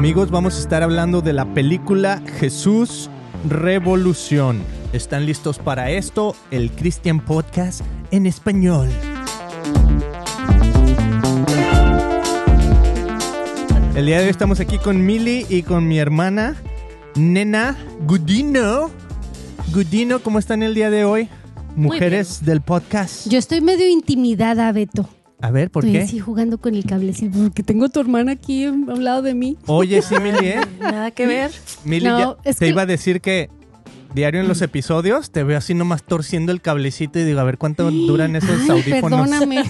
Amigos, vamos a estar hablando de la película Jesús Revolución. ¿Están listos para esto? El Christian Podcast en español. El día de hoy estamos aquí con Mili y con mi hermana, Nena Gudino. Gudino, ¿cómo están el día de hoy? Mujeres del podcast. Yo estoy medio intimidada, Beto. A ver, ¿por qué? Sí, jugando con el cablecito porque tengo a tu hermana aquí a un lado de mí. Oye, sí, Mili, ¿eh? Nada que ver. Mili, no, te iba a decir que diario en los episodios te veo así nomás torciendo el cablecito y digo, a ver cuánto duran esos audífonos. Perdóname.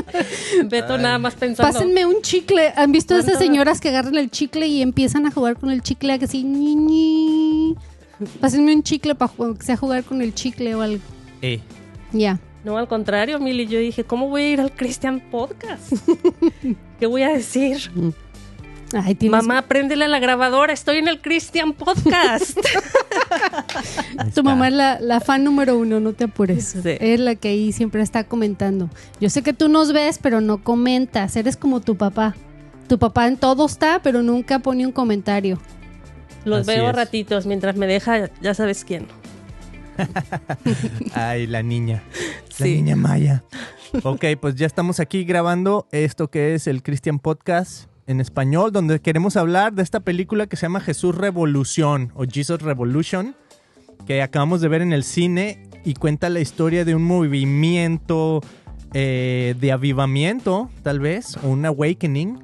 Beto nada más pensando. Pásenme un chicle. ¿Han visto a esas señoras que agarran el chicle y empiezan a jugar con el chicle así? Ñi, Pásenme un chicle para que sea jugar con el chicle o algo. Eh. Ya. No, al contrario, Mili, yo dije, ¿cómo voy a ir al Christian Podcast? ¿Qué voy a decir? Mm. Mamá, préndele a la grabadora, estoy en el Christian Podcast. tu mamá es la, fan número uno, no te apures. Es la que ahí siempre está comentando. Yo sé que tú nos ves, pero no comentas. Eres como tu papá. Tu papá en todo está, pero nunca pone un comentario. Los veo ratitos mientras me deja, ya sabes quién. Ay, la niña. La niña Maya. Ok, pues ya estamos aquí grabando esto que es el Christian Podcast en español, donde queremos hablar de esta película que se llama Jesús Revolución o Jesus Revolution, que acabamos de ver en el cine y cuenta la historia de un movimiento eh, de avivamiento, tal vez, o un awakening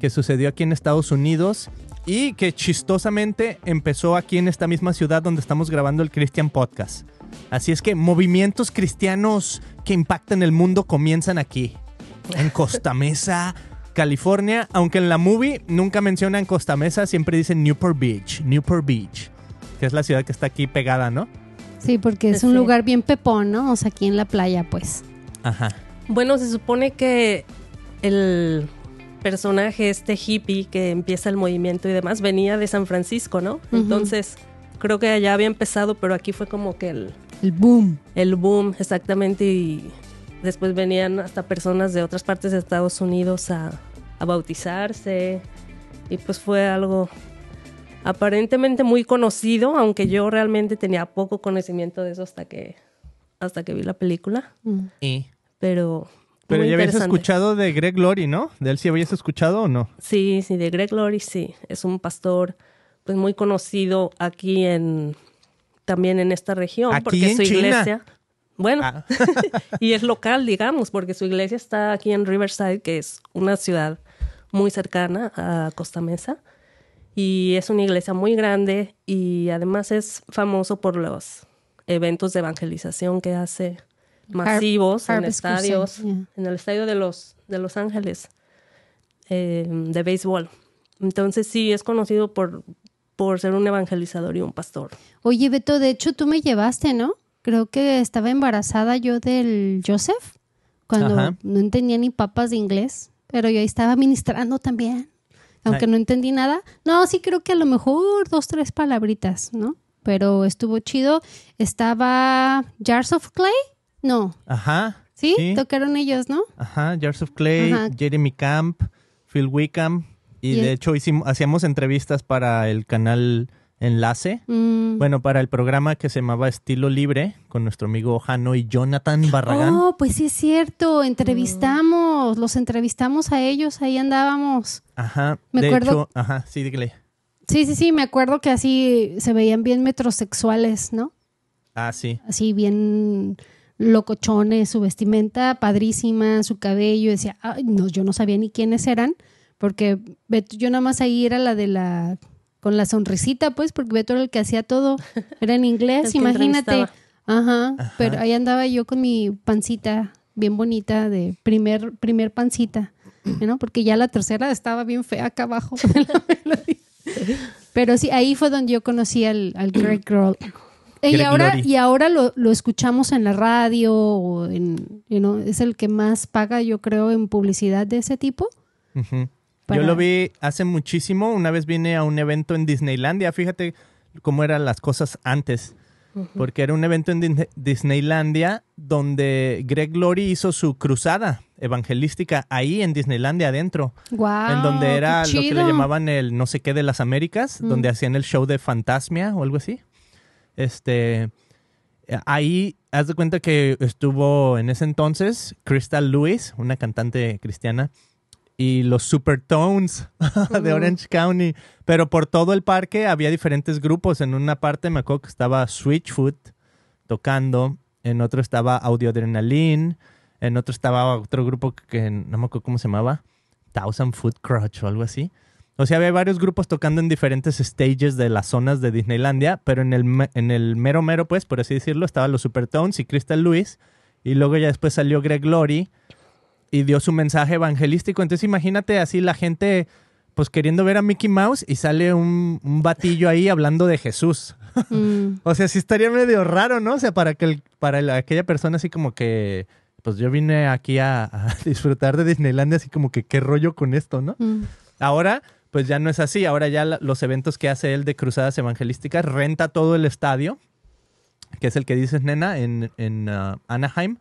que sucedió aquí en Estados Unidos y que chistosamente empezó aquí en esta misma ciudad donde estamos grabando el Christian Podcast. Así es que movimientos cristianos que impactan el mundo comienzan aquí, en Costa Mesa, California, aunque en la movie nunca mencionan Costa Mesa, siempre dicen Newport Beach, Newport Beach, que es la ciudad que está aquí pegada, ¿no? Sí, porque es un lugar bien pepón, ¿no? O sea, aquí en la playa, pues. Ajá. Bueno, se supone que el personaje, este hippie que empieza el movimiento y demás, venía de San Francisco, ¿no? Entonces, creo que allá había empezado, pero aquí fue como que el... El boom. El boom, exactamente. Y después venían hasta personas de otras partes de Estados Unidos a, bautizarse. Y pues fue algo aparentemente muy conocido, aunque yo realmente tenía poco conocimiento de eso hasta que, hasta que vi la película. Mm. ¿Y? Pero pero ya habías escuchado de Greg Laurie, ¿no? ¿De él sí habías escuchado o no? Sí, sí, de Greg Laurie sí. Es un pastor pues, muy conocido aquí en también en esta región porque su iglesia bueno ah. y es local digamos porque su iglesia está aquí en Riverside que es una ciudad muy cercana a Costa Mesa y es una iglesia muy grande y además es famoso por los eventos de evangelización que hace masivos en estadios, en el estadio de Los, de los Ángeles em, de béisbol. Entonces sí, es conocido por, por ser un evangelizador y un pastor. Oye, Beto, de hecho tú me llevaste, ¿no? Creo que estaba embarazada yo del Joseph, cuando no entendía ni papas de inglés, pero yo ahí estaba ministrando también, aunque no entendí nada. No, sí creo que a lo mejor dos, tres palabritas, ¿no? Pero estuvo chido. Estaba Jars of Clay, no. Ajá. ¿Sí? Tocaron ellos, ¿no? Ajá, Jars Clay, Jeremy Camp, Phil Wickham. Y, de hecho hicimos, hacíamos entrevistas para el canal Enlace. Mm. Bueno, para el programa que se llamaba Estilo Libre, con nuestro amigo Jano y Jonathan Barragán. Oh, pues sí es cierto, entrevistamos, mm. los entrevistamos a ellos, ahí andábamos. Ajá, de Hecho, ajá, sí, dígale. Sí, sí, sí, me acuerdo que así se veían bien metrosexuales, ¿no? Ah, sí. Así bien locochones, su vestimenta padrísima, su cabello, decía, Ay, no, yo no sabía ni quiénes eran, porque yo nada más ahí era la de la, con la sonrisita, pues, porque Beto era el que hacía todo, era en inglés, imagínate. Ajá, pero ahí andaba yo con mi pancita bien bonita de primer, primer pancita, ¿no? Porque ya la tercera estaba bien fea acá abajo. Pero sí, ahí fue donde yo conocí al, al great Girl y ahora, y ahora lo, escuchamos en la radio, o en, es el que más paga, yo creo, en publicidad de ese tipo. Yo lo vi hace muchísimo. Una vez vine a un evento en Disneylandia. Fíjate cómo eran las cosas antes. Porque era un evento en Disneylandia donde Greg Glory hizo su cruzada evangelística ahí en Disneylandia adentro. en donde era lo que le llamaban el no sé qué de las Américas, donde mm. hacían el show de Fantasmia o algo así. Este, ahí, haz de cuenta que estuvo en ese entonces Crystal Lewis, una cantante cristiana, y los Supertones de Orange County. Pero por todo el parque había diferentes grupos. En una parte me acuerdo que estaba Switchfoot tocando, en otro estaba Audio Adrenaline. en otro estaba otro grupo que no me acuerdo cómo se llamaba, Thousand Foot Crutch o algo así. O sea, había varios grupos tocando en diferentes stages de las zonas de Disneylandia, pero en el, en el mero mero, pues, por así decirlo, estaban los Supertones y Crystal Lewis. Y luego ya después salió Greg Laurie y dio su mensaje evangelístico. Entonces imagínate así la gente, pues, queriendo ver a Mickey Mouse y sale un, batillo ahí hablando de Jesús. Mm. o sea, sí estaría medio raro, ¿no? O sea, para, que para aquella persona así como que pues yo vine aquí a, disfrutar de Disneylandia, así como que qué rollo con esto, ¿no? Mm. Ahora, pues ya no es así. Ahora ya los eventos que hace él de cruzadas evangelísticas renta todo el estadio, que es el que dices, nena, en, en uh, Anaheim.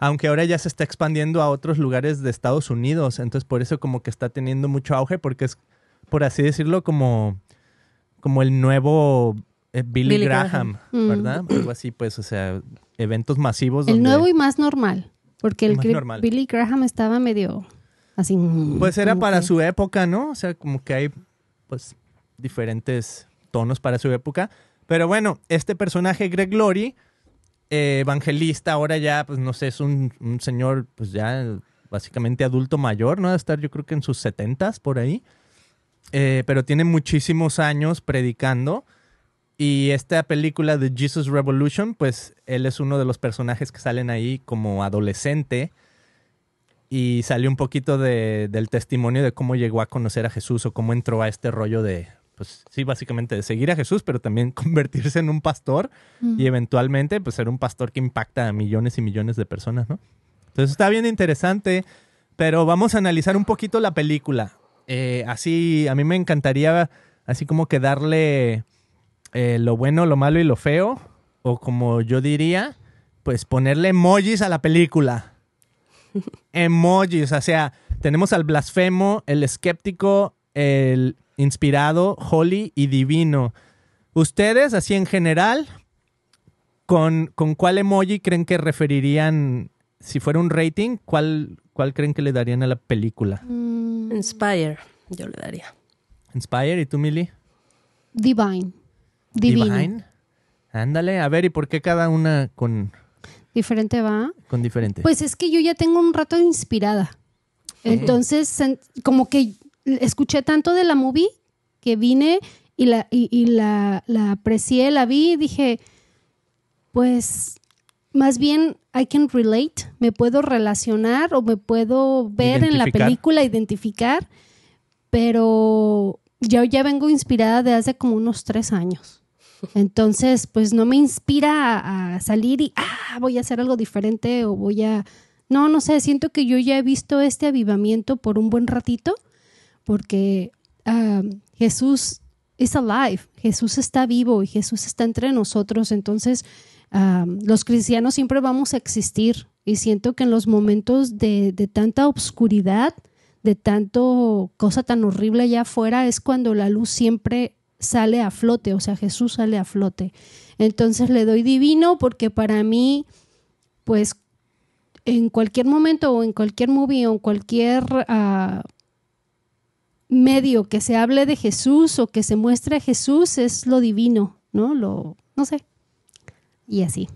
Aunque ahora ya se está expandiendo a otros lugares de Estados Unidos. Entonces, por eso como que está teniendo mucho auge, porque es, por así decirlo, como, como el nuevo eh, Billy, Graham, mm. ¿verdad? Algo así, pues, o sea, eventos masivos. El nuevo y más normal. Porque el Billy Graham estaba medio Mm, pues era para su época, ¿no? O sea, como que hay pues diferentes tonos para su época. Pero bueno, este personaje, Greg Glory, eh, evangelista, ahora ya, pues no sé, es un, señor, pues ya básicamente adulto mayor, ¿no? De estar yo creo que en sus setentas por ahí. Eh, pero tiene muchísimos años predicando. Y esta película de Jesus Revolution, pues él es uno de los personajes que salen ahí como adolescente y salió un poquito del testimonio de cómo llegó a conocer a Jesús o cómo entró a este rollo de, pues sí, básicamente de seguir a Jesús, pero también convertirse en un pastor y eventualmente pues ser un pastor que impacta a millones y millones de personas, ¿no? Entonces está bien interesante, pero vamos a analizar un poquito la película. Eh, así, a mí me encantaría así como que darle eh, lo bueno, lo malo y lo feo, o como yo diría, pues ponerle emojis a la película emojis. O sea, tenemos al blasfemo, el escéptico, el inspirado, holy y divino. Ustedes, así en general, ¿con, cuál emoji creen que referirían, si fuera un rating, cuál, cuál creen que le darían a la película? Mm. Inspire, yo le daría. Inspire, ¿y tú, Mili? Divine. Divine. Ándale, a ver, ¿y por qué cada una con Diferente va. Con diferente. Pues es que yo ya tengo un rato inspirada. Entonces, como que escuché tanto de la movie que vine y la, y, la, aprecié, la vi y dije, pues más bien I can relate, me puedo relacionar o me puedo ver en la película, identificar, pero yo ya vengo inspirada de hace como unos tres años. Entonces, pues no me inspira a, salir y, ah, voy a hacer algo diferente o voy a... No, no sé, siento que yo ya he visto este avivamiento por un buen ratito, porque ah, Jesús is alive, Jesús está vivo y Jesús está entre nosotros, entonces ah, los cristianos siempre vamos a existir y siento que en los momentos de, tanta obscuridad, de tanto cosa tan horrible allá afuera, es cuando la luz siempre sale a flote, o sea, Jesús sale a flote. Entonces le doy divino porque para mí, pues en cualquier momento o en cualquier movie o en cualquier ah, medio que se hable de Jesús o que se muestre a Jesús es lo divino, ¿no? Lo, no sé. Y así.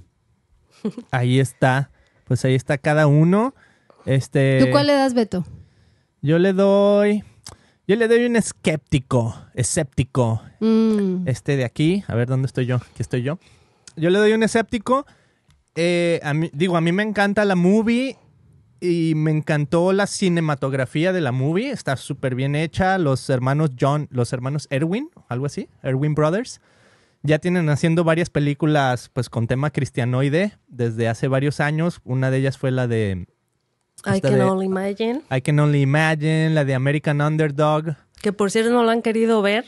Ahí está. Pues ahí está cada uno. Este... ¿Tú cuál le das, Beto? Yo le doy yo le doy un escéptico, escéptico. Mm. Este de aquí, a ver dónde estoy yo, aquí estoy yo. Yo le doy un escéptico. Eh, digo, a mí me encanta la movie y me encantó la cinematografía de la movie. Está súper bien hecha. Los hermanos John, los hermanos Erwin, algo así, Erwin Brothers, ya tienen haciendo varias películas pues con tema cristianoide desde hace varios años. Una de ellas fue la de I Can Only Imagine. I Can Only Imagine, la de American Underdog. Que por cierto no la han querido ver.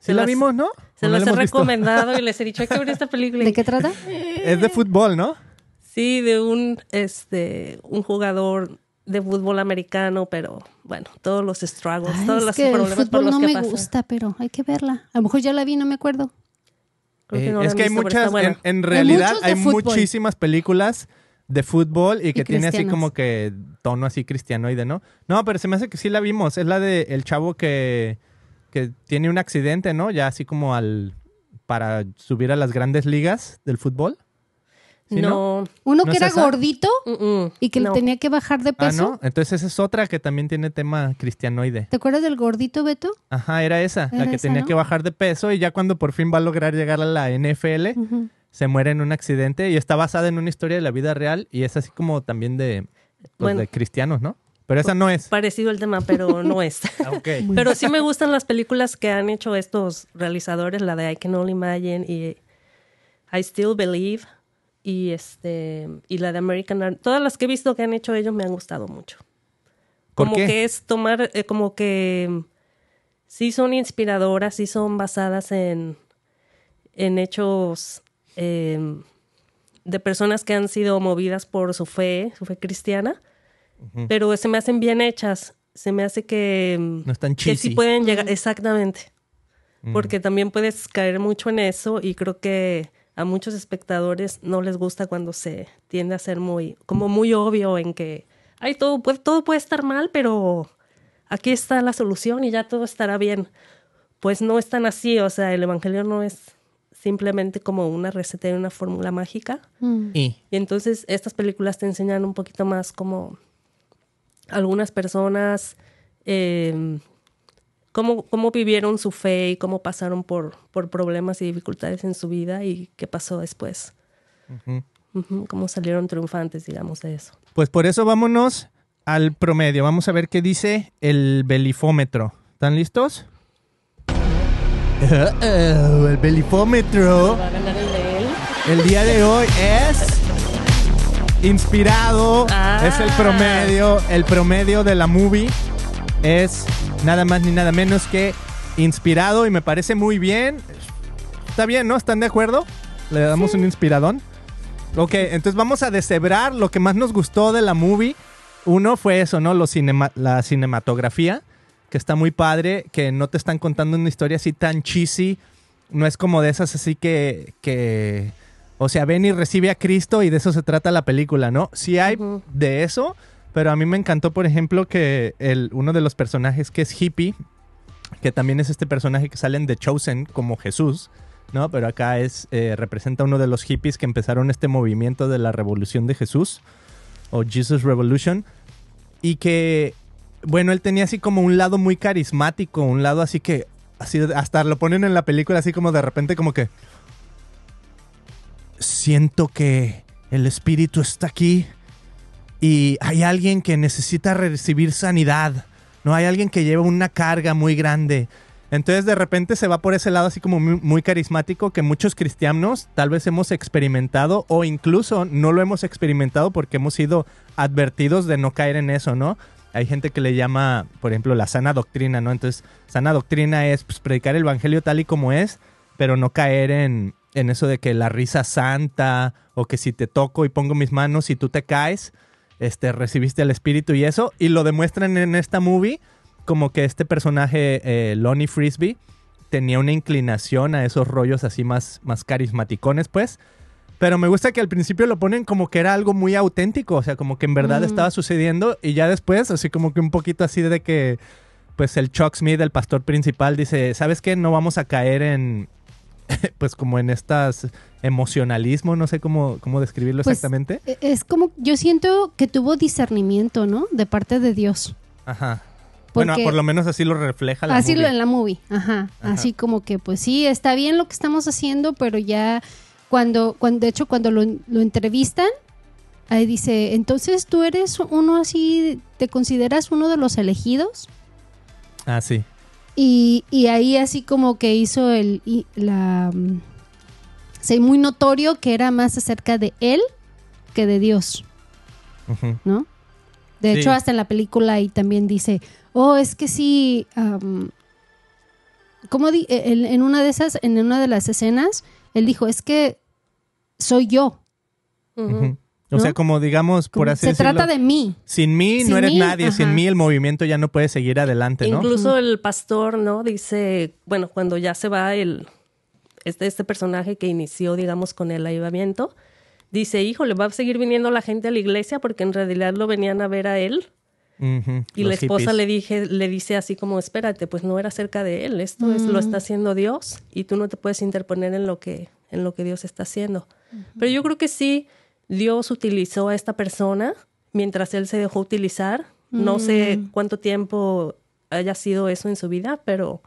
se la las, vimos, ¿no? Se las, he recomendado y les he dicho, hay que ver esta película. ¿De qué trata? es de fútbol, ¿no? Sí, de un, este, un jugador de fútbol americano, pero bueno, todos los struggles, todos los que problemas el por los no me gusta, pero hay que verla. A lo mejor ya la vi, no me acuerdo. Eh, es que hay muchas, en, realidad hay muchísimas películas de fútbol y que tiene así como que tono así cristianoide, ¿no? No, pero se me hace que sí la vimos. Es la del el chavo que, tiene un accidente, ¿no? Ya así como al para subir a las grandes ligas del fútbol. no. Uno que era gordito y que le tenía que bajar de ah, peso. no. Entonces esa es otra que también tiene tema cristianoide. ¿Te acuerdas del gordito, Beto? Ajá, era esa, la que tenía que bajar de peso y ya cuando por fin va a lograr llegar a la NFL, se muere en un accidente y está basada en una historia de la vida real y es así como también de, pues, de cristianos, ¿no? Pero esa pues, no es. Parecido el tema, pero no es. Ah, pero sí me gustan las películas que han hecho estos realizadores, la de I Can Only Imagine y I Still Believe y este y la de American Art. Todas las que he visto que han hecho ellos me han gustado mucho. ¿Por como que es tomar, eh, como que sí son inspiradoras, sí son basadas en, en hechos Em, de personas que han sido movidas por su fe, su fe cristiana, pero se me hacen bien hechas. Se me hace que. Em, no están Que sí pueden llegar. Exactamente. Porque también puedes caer mucho en eso y creo que a muchos espectadores no les gusta cuando se tiende a ser muy, como muy obvio en que, ay, todo, puede, todo puede estar mal, pero aquí está la solución y ya todo estará bien. Pues no es tan así, o sea, el Evangelio no es simplemente como una receta y una fórmula mágica. Mm. Y. entonces estas películas te enseñan un poquito más como algunas personas, em, cómo, vivieron su fe y cómo pasaron por, por, problemas y dificultades en su vida y qué pasó después. cómo salieron triunfantes, digamos, de eso. Pues por eso vámonos al promedio. Vamos a ver qué dice el belifómetro. ¿Están listos? el belifómetro. el, día de hoy es inspirado, ah. es el promedio, el promedio de la movie es nada más ni nada menos que inspirado y me parece muy bien. Está bien, ¿no? ¿Están de acuerdo? Le damos un inspiradón. Ok, entonces vamos a deshebrar lo que más nos gustó de la movie. Uno fue eso, ¿no? la cinematografía que está muy padre, que no te están contando una historia así tan cheesy. No es como de esas así que, que o sea, ven y recibe a Cristo y de eso se trata la película, ¿no? Sí hay de eso, pero a mí me encantó, por ejemplo, que el, uno de los personajes que es hippie, que también es este personaje que sale en The Chosen como Jesús, ¿no? Pero acá es, eh, representa uno de los hippies que empezaron este movimiento de la revolución de Jesús, o Jesus Revolution, y que bueno, él tenía así como un lado muy carismático, un lado así que así hasta lo ponen en la película así como de repente como que siento que el espíritu está aquí y hay alguien que necesita recibir sanidad. No hay alguien que lleva una carga muy grande. Entonces de repente se va por ese lado así como muy, muy, carismático que muchos cristianos tal vez hemos experimentado o incluso no lo hemos experimentado porque hemos sido advertidos de no caer en eso, ¿no? hay gente que le llama, por ejemplo, la sana doctrina, ¿no? Entonces, sana doctrina es pues, predicar el Evangelio tal y como es, pero no caer en, en eso de que la risa santa o que si te toco y pongo mis manos y tú te caes, este, recibiste el espíritu y eso. Y lo demuestran en esta movie como que este personaje, eh, Lonnie Frisbee, tenía una inclinación a esos rollos así más, más carismaticones, pues. Pero me gusta que al principio lo ponen como que era algo muy auténtico, o sea, como que en verdad estaba sucediendo y ya después, así como que un poquito así de que, pues el Chuck Smith, el pastor principal, dice, ¿sabes qué? No vamos a caer en, pues como en estas emocionalismo, no sé cómo, cómo describirlo pues, exactamente. E-, es como, yo siento que tuvo discernimiento, ¿no? De parte de Dios. Ajá. bueno, por lo menos así lo refleja la Así lo en la movie, ajá. Así como que, pues sí, está bien lo que estamos haciendo, pero ya cuando, cuando de hecho, cuando lo, entrevistan, ahí dice, entonces tú eres uno así, te consideras uno de los elegidos. Ah, sí. Y, ahí así como que hizo el, la, mm, muy notorio que era más acerca de él que de Dios, ¿no? De hecho, hasta en la película ahí también dice, oh, es que sí, como en, en, una de esas, en una de las escenas, él dijo, es que soy yo. O sea, como digamos, por así decirlo. Se trata de mí. Sin mí no eres nadie, sin mí el movimiento ya no puede seguir adelante, ¿no? Incluso el pastor, ¿no? Dice, bueno, cuando ya se va el este, este personaje que inició, digamos, con el avivamiento, dice, hijo, le va a seguir viniendo la gente a la iglesia porque en realidad lo venían a ver a él. y la esposa le dije, le dice así como, espérate, pues no era cerca de él, esto es, lo mm. está haciendo Dios y tú no te puedes interponer en lo que en lo que Dios está haciendo. Pero yo creo que sí, Dios utilizó a esta persona mientras él se dejó utilizar. No sé mm. cuánto tiempo haya sido eso en su vida, pero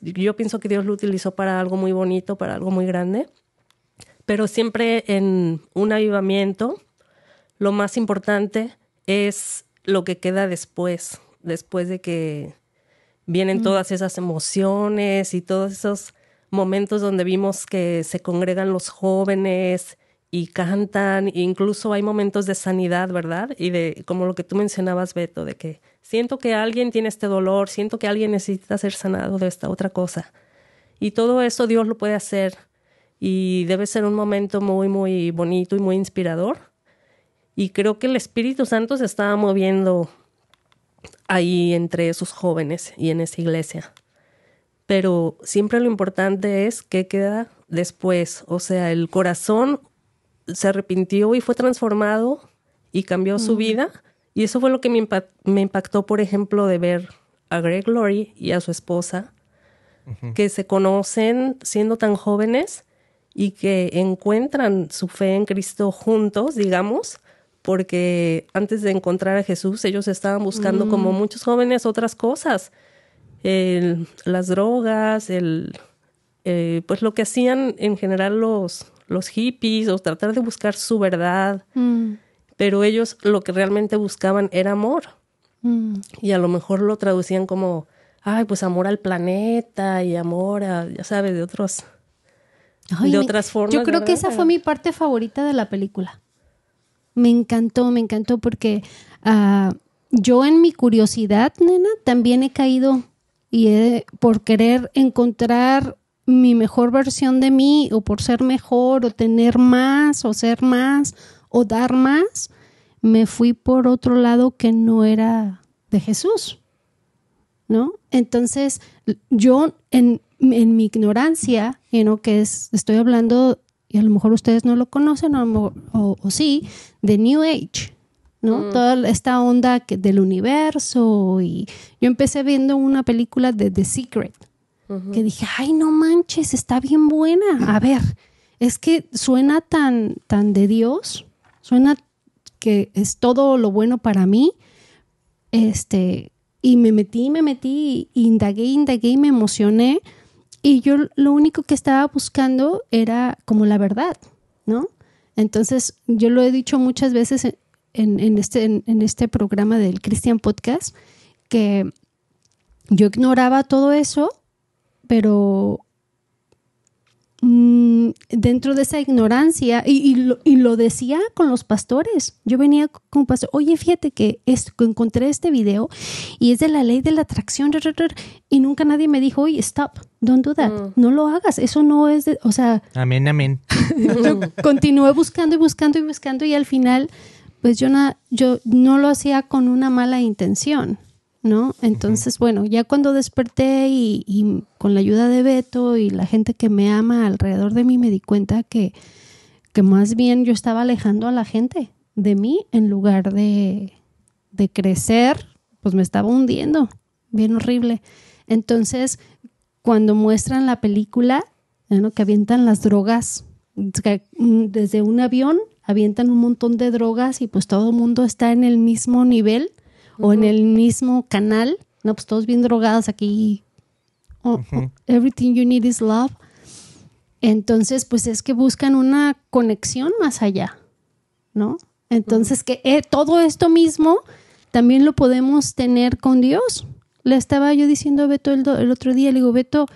yo pienso que Dios lo utilizó para algo muy bonito, para algo muy grande. Pero siempre en un avivamiento, lo más importante es lo que queda después, después de que vienen mm. todas esas emociones y todos esos momentos donde vimos que se congregan los jóvenes y cantan, incluso hay momentos de sanidad, ¿verdad? Y de como lo que tú mencionabas, Beto, de que siento que alguien tiene este dolor, siento que alguien necesita ser sanado de esta otra cosa. Y todo eso Dios lo puede hacer y debe ser un momento muy, muy bonito y muy inspirador. Y creo que el Espíritu Santo se estaba moviendo ahí entre esos jóvenes y en esa iglesia pero siempre lo importante es qué queda después. O sea, el corazón se arrepintió y fue transformado y cambió su vida. Y eso fue lo que me, impactó, por ejemplo, de ver a Greg Laurie y a su esposa, que se conocen siendo tan jóvenes y que encuentran su fe en Cristo juntos, digamos, porque antes de encontrar a Jesús ellos estaban buscando, como mm. muchos jóvenes, otras cosas las drogas, el, eh, pues lo que hacían en general los, los hippies, o tratar de buscar su verdad. Mm. Pero ellos lo que realmente buscaban era amor. Mm. Y a lo mejor lo traducían como, ay, pues amor al planeta y amor a, ya sabes, de otros. de otras formas. Yo creo que esa fue mi parte favorita de la película. Me encantó, me encantó porque ah, yo en mi curiosidad, nena, también he caído y por querer encontrar mi mejor versión de mí o por ser mejor o tener más o ser más o dar más, me fui por otro lado que no era de Jesús. ¿No? Entonces, yo en, mi ignorancia, que estoy hablando, y a lo mejor ustedes no lo conocen o sí, de New Age, ¿no? Mm. Toda esta onda del universo y yo empecé viendo una película de The Secret, que dije, ay, no manches, está bien buena. A ver, es que suena tan, tan de Dios, suena que es todo lo bueno para mí, este, y me metí, me metí, indagué, indagué y me emocioné. Y yo lo único que estaba buscando era como la verdad, ¿no? Entonces, yo lo he dicho muchas veces en, este, en, este programa del Christian Podcast, que yo ignoraba todo eso, pero mm, dentro de esa ignorancia y, lo, y, lo, decía con los pastores. Yo venía con un oye, fíjate que encontré este video y es de la ley de la atracción y nunca nadie me dijo, oye, stop, don't do that, mm. no lo hagas, eso no es, de, o sea... Amén, amén. continué buscando y buscando y buscando y al final pues yo, yo no lo hacía con una mala intención, ¿no? Entonces, bueno, ya cuando desperté y, con la ayuda de Beto y la gente que me ama alrededor de mí, me di cuenta que, que más bien yo estaba alejando a la gente de mí en lugar de, de crecer, pues me estaba hundiendo, bien horrible. Entonces, cuando muestran la película, ¿no? que avientan las drogas mm, desde un avión avientan un montón de drogas y pues todo el mundo está en el mismo nivel o en el mismo canal. No, pues todos bien drogados aquí. Oh, oh, everything you need is love. Entonces, pues es que buscan una conexión más allá, ¿no? Entonces, que eh, todo esto mismo también lo podemos tener con Dios. Le estaba yo diciendo a Beto el, otro día, le digo, Beto,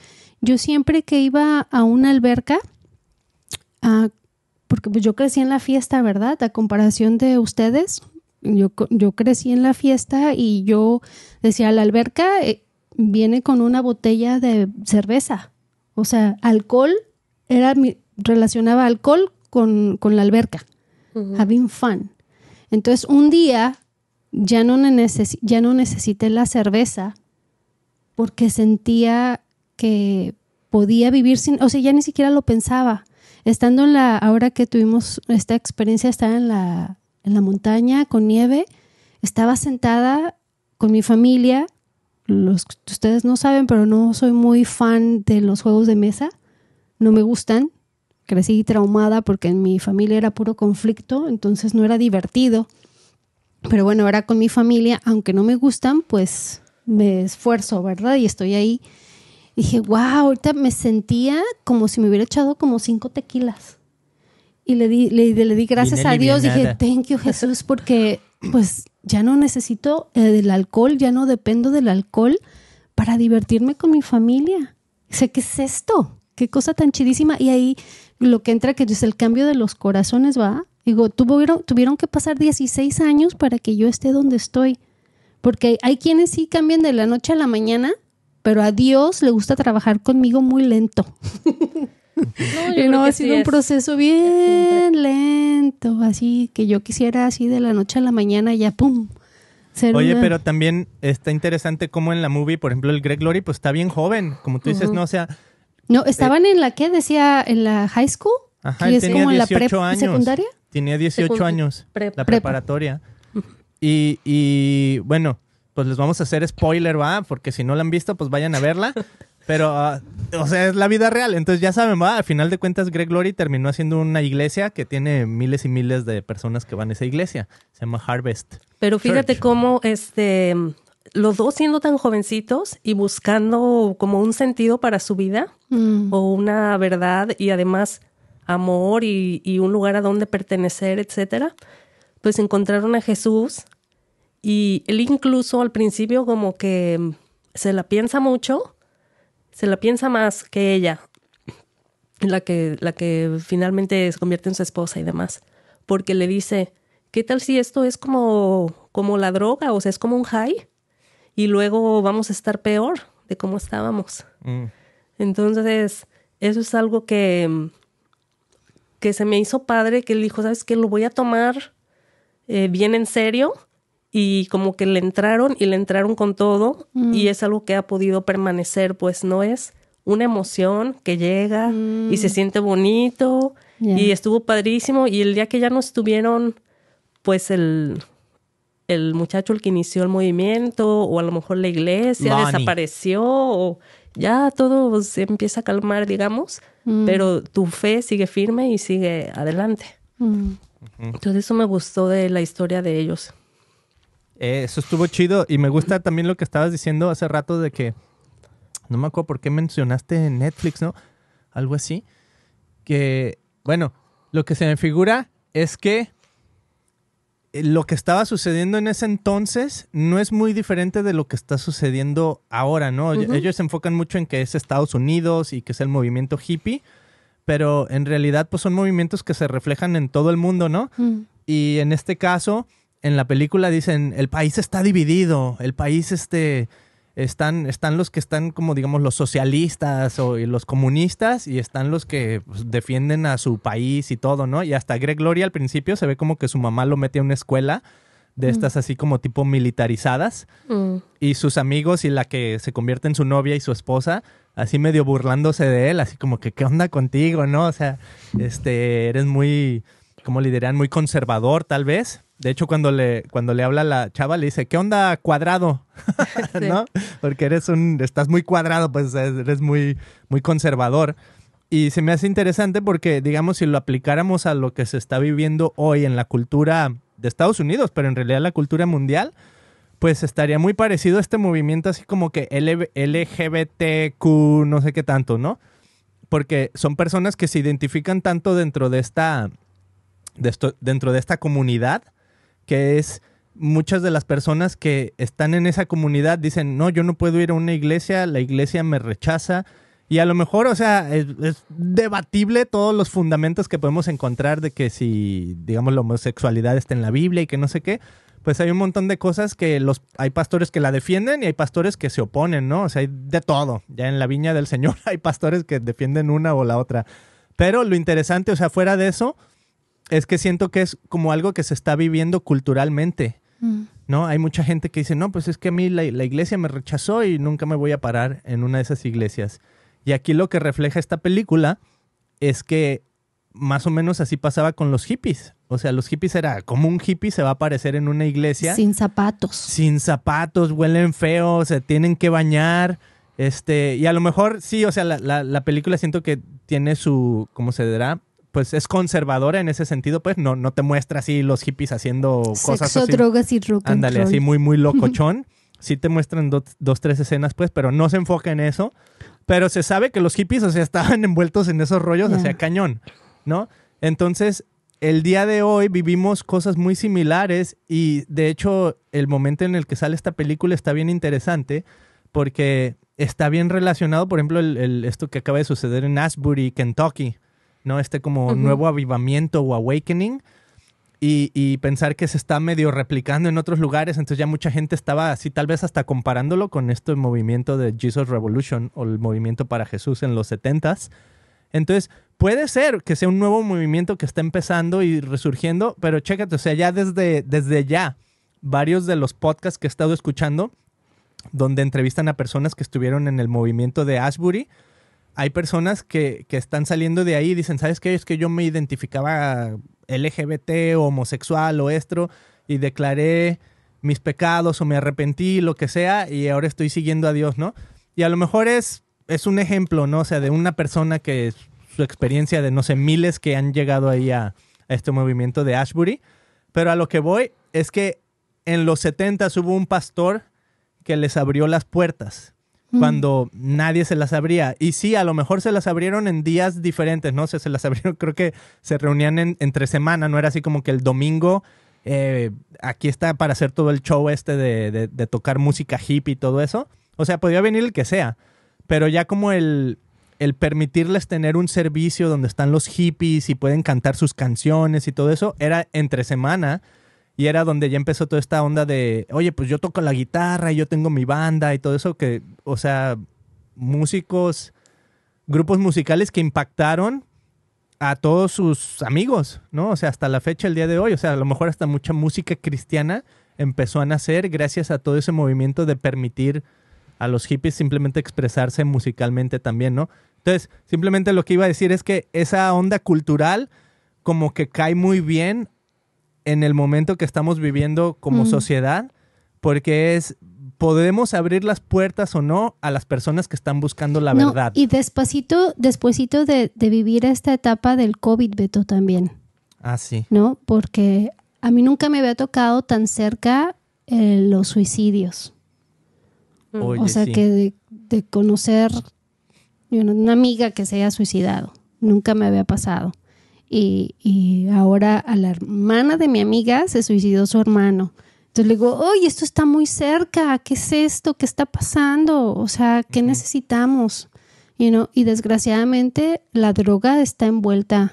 yo siempre que iba a una alberca, a... Ah, porque pues, yo crecí en la fiesta, ¿verdad? A comparación de ustedes, yo, crecí en la fiesta y yo decía, la alberca eh, viene con una botella de cerveza, o sea, alcohol, era mi, relacionaba alcohol con, la alberca, having fun. Entonces un día ya no, ya no necesité la cerveza porque sentía que podía vivir sin, o sea, ya ni siquiera lo pensaba. Estando en la, ahora que tuvimos esta experiencia, estaba en la, en la montaña con nieve, estaba sentada con mi familia, los ustedes no saben, pero no soy muy fan de los juegos de mesa, no me gustan, crecí traumada porque en mi familia era puro conflicto, entonces no era divertido. Pero bueno, ahora con mi familia, aunque no me gustan, pues me esfuerzo, ¿verdad? Y estoy ahí dije, wow, ahorita me sentía como si me hubiera echado como cinco tequilas. Y le di, le, di gracias a Dios, dije, thank you Jesús, porque pues ya no necesito eh, el alcohol, ya no dependo del alcohol para divertirme con mi familia. O sea, ¿qué es esto? Qué cosa tan chidísima. Y ahí lo que entra, que es el cambio de los corazones, va. Digo, tuvieron, tuvieron que pasar 16 años para que yo esté donde estoy. Porque hay, hay quienes sí cambian de la noche a la mañana pero a Dios le gusta trabajar conmigo muy lento. No, no ha sido un proceso bien lento, así que yo quisiera así de la noche a la mañana ya pum. Oye, pero también está interesante cómo en la movie, por ejemplo, el Greg Glory, pues está bien joven, como tú dices, no, o sea, no, eh, estaban en la que decía en la high school, ajá, es tenía como en la secundaria. Tenía 18 años, la preparatoria. Y, y bueno, pues les vamos a hacer spoiler, ¿va? Porque si no la han visto, pues vayan a verla. Pero, ah, o sea, es la vida real. Entonces ya saben, ¿va? Al final de cuentas, Greg Glory terminó haciendo una iglesia que tiene miles y miles de personas que van a esa iglesia. Se llama Harvest. Pero fíjate cómo este, los dos siendo tan jovencitos y buscando como un sentido para su vida mm. o una verdad y además amor y, y un lugar a donde pertenecer, etcétera, pues encontraron a Jesús y él incluso al principio como que se la piensa mucho, se la piensa más que ella, la que, la que finalmente se convierte en su esposa y demás, porque le dice, ¿qué tal si esto es como, como la droga? O sea, es como un high y luego vamos a estar peor de cómo estábamos. Mm. Entonces, eso es algo que, que se me hizo padre, que él dijo, ¿sabes qué? Lo voy a tomar eh, bien en serio y como que le entraron y le entraron con todo mm. y es algo que ha podido permanecer, pues no es una emoción que llega y se mm. siente bonito y estuvo padrísimo y el día que ya no estuvieron, pues el, el muchacho el que inició el movimiento o a lo mejor la iglesia desapareció o ya todo se empieza a calmar, digamos, mm. pero tu fe sigue firme y sigue adelante. Entonces eso me gustó de la historia de ellos eso estuvo chido y me gusta también lo que estabas diciendo hace rato de que, no me acuerdo por qué mencionaste Netflix, ¿no? Algo así. Que, bueno, lo que se me figura es que eh, lo que estaba sucediendo en ese entonces no es muy diferente de lo que está sucediendo ahora, ¿no? Ellos se enfocan mucho en que es Estados Unidos y que es el movimiento hippie, pero en realidad pues son movimientos que se reflejan en todo el mundo, ¿no? Mm. Y en este caso, en la película dicen, el país está dividido, el país este, están, están los que están como digamos los socialistas o los comunistas y están los que pues, defienden a su país y todo, ¿no? Y hasta Greg Gloria al principio se ve como que su mamá lo mete a una escuela de mm. estas así como tipo militarizadas mm. y sus amigos y la que se convierte en su novia y su esposa así medio burlándose de él, así como que qué onda contigo, ¿no? O sea, este eres muy como dirían, muy conservador tal vez de hecho, cuando le, cuando le habla la chava, le dice, ¿qué onda cuadrado? ¿No? Porque eres un, estás muy cuadrado, pues eres muy, muy conservador. Y se me hace interesante porque, digamos, si lo aplicáramos a lo que se está viviendo hoy en la cultura de Estados Unidos, pero en realidad la cultura mundial, pues estaría muy parecido a este movimiento así como que LGBTQ, no sé qué tanto, ¿no? Porque son personas que se identifican tanto dentro de esta, dentro de esta comunidad que es muchas de las personas que están en esa comunidad dicen, no, yo no puedo ir a una iglesia, la iglesia me rechaza. Y a lo mejor, o sea, es, debatible todos los fundamentos que podemos encontrar de que si, digamos, la homosexualidad está en la Biblia y que no sé qué, pues hay un montón de cosas que los hay pastores que la defienden y hay pastores que se oponen, ¿no? O sea, hay de todo. Ya en la viña del Señor hay pastores que defienden una o la otra. Pero lo interesante, o sea, fuera de eso, es que siento que es como algo que se está viviendo culturalmente. Mm. ¿No? Hay mucha gente que dice, no, pues es que a mí la, iglesia me rechazó y nunca me voy a parar en una de esas iglesias. Y aquí lo que refleja esta película es que más o menos así pasaba con los hippies. O sea, los hippies era como un hippie se va a aparecer en una iglesia. Sin zapatos. Sin zapatos, huelen feos, se tienen que bañar. Este, y a lo mejor sí, o sea, la, la película siento que tiene su, ¿cómo se dirá? pues es conservadora en ese sentido, pues no, no te muestra así los hippies haciendo cosas así. drogas y rock Ándale, así muy, muy locochón. sí te muestran dos, tres escenas, pues, pero no se enfoca en eso. Pero se sabe que los hippies, o sea, estaban envueltos en esos rollos o sea, cañón, ¿no? Entonces, el día de hoy vivimos cosas muy similares y de hecho el momento en el que sale esta película está bien interesante porque está bien relacionado, por ejemplo, el, esto que acaba de suceder en Ashbury, Kentucky, ¿no? Este como nuevo avivamiento o awakening. Y, pensar que se está medio replicando en otros lugares, entonces ya mucha gente estaba así, tal vez hasta comparándolo con este movimiento de Jesus Revolution o el movimiento para Jesús en los 70 Entonces, puede ser que sea un nuevo movimiento que está empezando y resurgiendo, pero chécate, o sea, ya desde, desde ya, varios de los podcasts que he estado escuchando, donde entrevistan a personas que estuvieron en el movimiento de Ashbury, hay personas que, están saliendo de ahí y dicen, ¿sabes qué? Es que yo me identificaba LGBT, homosexual o esto, y declaré mis pecados o me arrepentí, lo que sea, y ahora estoy siguiendo a Dios, ¿no? Y a lo mejor es, es un ejemplo, ¿no? O sea, de una persona que su experiencia de, no sé, miles que han llegado ahí a, este movimiento de Ashbury. Pero a lo que voy es que en los 70 hubo un pastor que les abrió las puertas cuando nadie se las abría. Y sí, a lo mejor se las abrieron en días diferentes, ¿no? O se las abrieron, creo que se reunían entre semana, no era así como que el domingo, eh, aquí está para hacer todo el show este de, tocar música hippie y todo eso. O sea, podía venir el que sea, pero ya como el, el permitirles tener un servicio donde están los hippies y pueden cantar sus canciones y todo eso, era entre semana y era donde ya empezó toda esta onda de, oye, pues yo toco la guitarra y yo tengo mi banda y todo eso que, o sea, músicos, grupos musicales que impactaron a todos sus amigos, ¿no? O sea, hasta la fecha, el día de hoy, o sea, a lo mejor hasta mucha música cristiana empezó a nacer gracias a todo ese movimiento de permitir a los hippies simplemente expresarse musicalmente también, ¿no? Entonces, simplemente lo que iba a decir es que esa onda cultural como que cae muy bien en el momento que estamos viviendo como sociedad, porque es podemos abrir las puertas o no a las personas que están buscando la verdad. Y despacito, despacito de, vivir esta etapa del COVID, Beto, también. Ah, sí. ¿No? Porque a mí nunca me había tocado tan cerca eh, los suicidios. Mm. o sea, que de, conocer una amiga que se haya suicidado. Nunca me había pasado y, ahora a la hermana de mi amiga se suicidó su hermano. Entonces le digo, oye, esto está muy cerca, ¿qué es esto? ¿Qué está pasando? O sea, ¿qué necesitamos? You know? Y desgraciadamente la droga está envuelta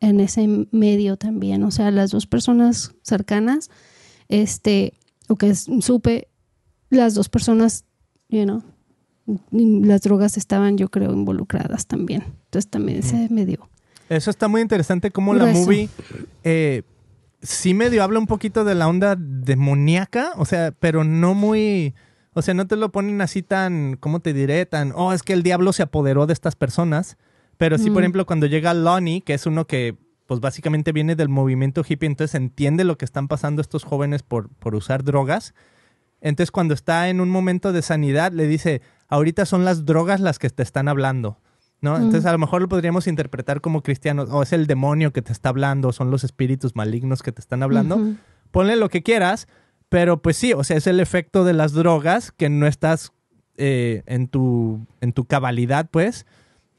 en ese medio también. O sea, las dos personas cercanas, este, o que supe, las dos personas, you know, las drogas estaban, yo creo, involucradas también. Entonces también se me dio. Eso está muy interesante, como la movie eh, sí medio habla un poquito de la onda demoníaca, o sea, pero no muy. O sea, no te lo ponen así tan, ¿cómo te diré? Tan, oh, es que el diablo se apoderó de estas personas. Pero sí, por mm. ejemplo, cuando llega Lonnie, que es uno que pues básicamente viene del movimiento hippie, entonces entiende lo que están pasando estos jóvenes por, por usar drogas. Entonces cuando está en un momento de sanidad, le dice, ahorita son las drogas las que te están hablando. ¿no? Entonces a lo mejor lo podríamos interpretar como cristianos, o es el demonio que te está hablando, o son los espíritus malignos que te están hablando. Ponle lo que quieras, pero pues sí, o sea, es el efecto de las drogas que no estás eh, en, tu, en tu cabalidad, pues.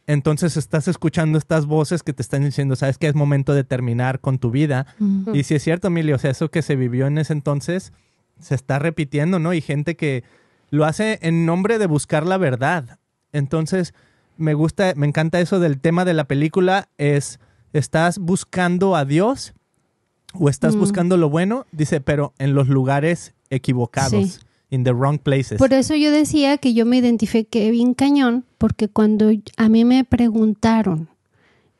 Entonces estás escuchando estas voces que te están diciendo, sabes que es momento de terminar con tu vida. Y si es cierto, Emilio, o sea, eso que se vivió en ese entonces se está repitiendo, ¿no? Y gente que lo hace en nombre de buscar la verdad. Entonces, me gusta, me encanta eso del tema de la película, es, ¿estás buscando a Dios o estás mm. buscando lo bueno? Dice, pero en los lugares equivocados. In the wrong places. Por eso yo decía que yo me identifiqué bien cañón, porque cuando a mí me preguntaron,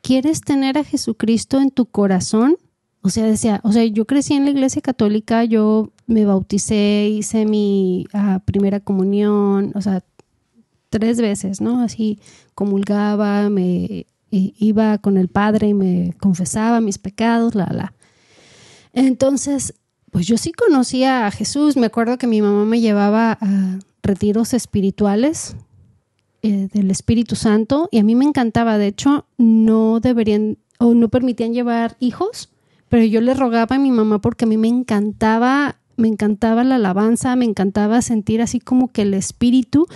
¿quieres tener a Jesucristo en tu corazón? O sea, decía, o sea, yo crecí en la iglesia católica, yo me bauticé, hice mi ah, primera comunión, o sea, tres veces, ¿no? Así comulgaba, me iba con el padre y me confesaba mis pecados, la, la. Entonces, pues yo sí conocía a Jesús. Me acuerdo que mi mamá me llevaba a retiros espirituales eh, del Espíritu Santo y a mí me encantaba. De hecho, no deberían o no permitían llevar hijos, pero yo le rogaba a mi mamá porque a mí me encantaba, me encantaba la alabanza, me encantaba sentir así como que el espíritu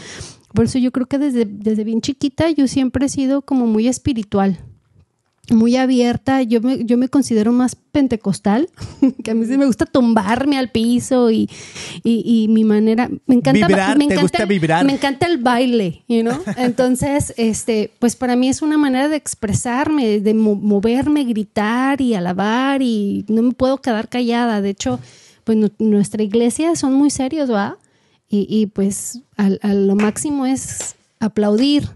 por eso yo creo que desde, desde bien chiquita yo siempre he sido como muy espiritual, muy abierta. Yo me, yo me considero más pentecostal, que a mí sí me gusta tumbarme al piso y, mi manera. Me encanta vibrar, me encanta, gusta vibrar. Me encanta el baile, you Entonces, este, pues para mí es una manera de expresarme, de moverme, gritar y alabar y no me puedo quedar callada. De hecho, pues nuestra iglesia son muy serios, ¿va? Y, pues a, lo máximo es aplaudir.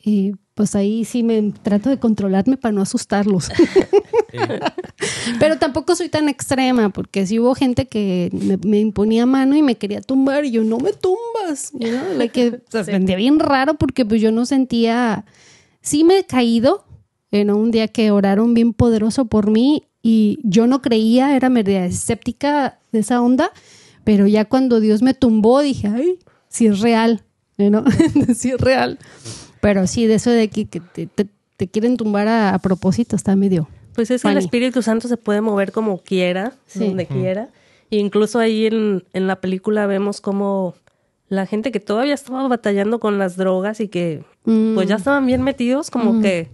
Y pues ahí sí me trato de controlarme para no asustarlos. Pero tampoco soy tan extrema, porque si sí hubo gente que me, imponía mano y me quería tumbar, y yo no me tumbas. ¿no? La que se sentía bien raro porque pues yo no sentía. Sí me he caído, en un día que oraron bien poderoso por mí y yo no creía, era media escéptica de esa onda pero ya cuando Dios me tumbó, dije, ay, si es real, ¿no? si es real. Pero sí, de eso de que, te, quieren tumbar a, propósito está medio. Pues es que el Espíritu Santo se puede mover como quiera, donde quiera. incluso ahí en, la película vemos como la gente que todavía estaba batallando con las drogas y que mm. pues ya estaban bien metidos, como mm. que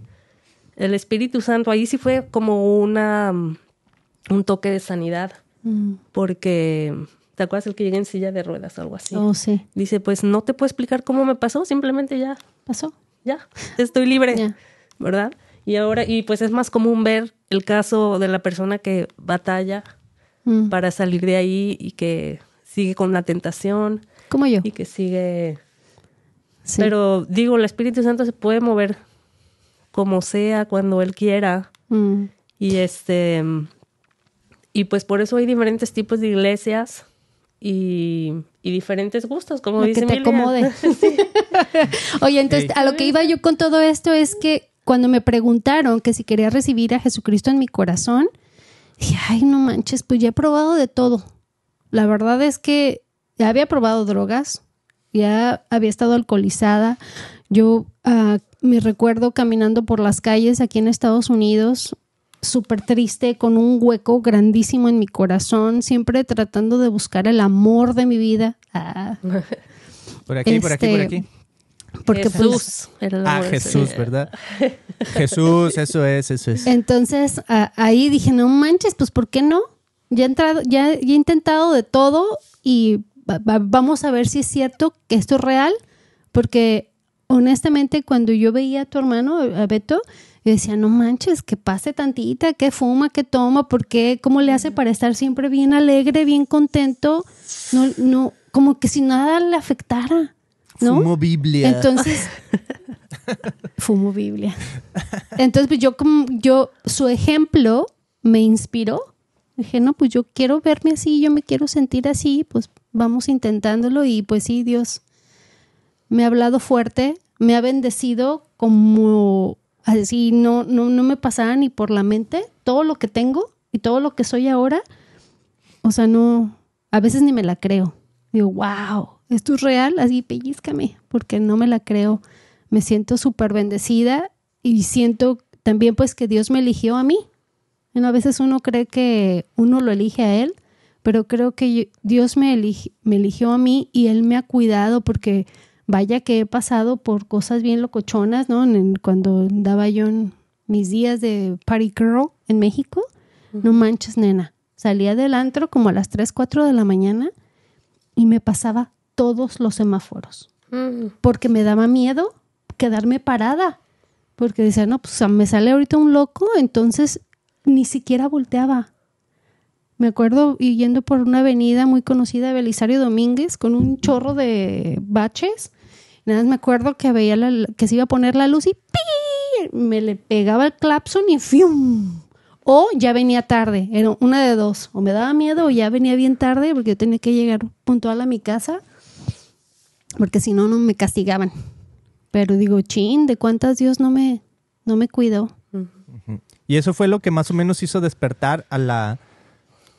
el Espíritu Santo ahí sí fue como una mm, un toque de sanidad. Porque ¿Te acuerdas el que llega en silla de ruedas o algo así? Oh, sí. Dice, pues no te puedo explicar cómo me pasó, simplemente ya. Pasó. Ya, estoy libre, ¿verdad? Y ahora, y pues es más común ver el caso de la persona que batalla mm. para salir de ahí y que sigue con la tentación. Como yo. Y que sigue... Pero digo, el Espíritu Santo se puede mover como sea, cuando Él quiera. Mm. Y este... Y pues por eso hay diferentes tipos de iglesias y, diferentes gustos, como lo que te Oye, entonces, a lo que iba yo con todo esto es que cuando me preguntaron que si quería recibir a Jesucristo en mi corazón, dije, ay, no manches, pues ya he probado de todo. La verdad es que ya había probado drogas, ya había estado alcoholizada. Yo ah, me recuerdo caminando por las calles aquí en Estados Unidos, súper triste, con un hueco grandísimo en mi corazón, siempre tratando de buscar el amor de mi vida. Ah. Por aquí, por aquí, por este, aquí. Porque pues, Jesús. ah, Jesús, ¿verdad? Jesús, eso es, eso es. Entonces ahí dije, no manches, pues ¿por qué no? Ya he, entrado, ya, he intentado de todo y vamos a ver si es cierto que esto es real, porque honestamente cuando yo veía a tu hermano, a Beto, yo decía, no manches, que pase tantita, que fuma, que toma, porque ¿Cómo le hace para estar siempre bien alegre, bien contento? No, como que si nada le afectara. ¿no? Fumo Biblia. Entonces, fumo Biblia. Entonces, pues yo, como, yo, su ejemplo me inspiró. Dije, no, pues yo quiero verme así, yo me quiero sentir así, pues vamos intentándolo y pues sí, Dios me ha hablado fuerte, me ha bendecido como así no, no, no me pasaba ni por la mente todo lo que tengo y todo lo que soy ahora. O sea, no, a veces ni me la creo. Digo, wow, esto es real, así pellizcame, porque no me la creo. Me siento súper bendecida y siento también pues que Dios me eligió a mí. Bueno, a veces uno cree que uno lo elige a Él, pero creo que Dios me eligió a mí y Él me ha cuidado porque vaya que he pasado por cosas bien locochonas, ¿no? En, cuando andaba yo en mis días de party girl en México, no manches, nena. Salía del antro como a las 3, 4 de la mañana y me pasaba todos los semáforos. Mm. Porque me daba miedo quedarme parada. Porque decía, no, pues me sale ahorita un loco, entonces ni siquiera volteaba. Me acuerdo yendo por una avenida muy conocida de Belisario Domínguez con un chorro de baches. Nada más me acuerdo que veía que se iba a poner la luz y me le pegaba el clapson y ¡fium! O ya venía tarde, era una de dos. O me daba miedo o ya venía bien tarde porque yo tenía que llegar puntual a mi casa porque si no, no me castigaban. Pero digo, chin, ¿de cuántas Dios no me, no me cuidó? Y eso fue lo que más o menos hizo despertar a la,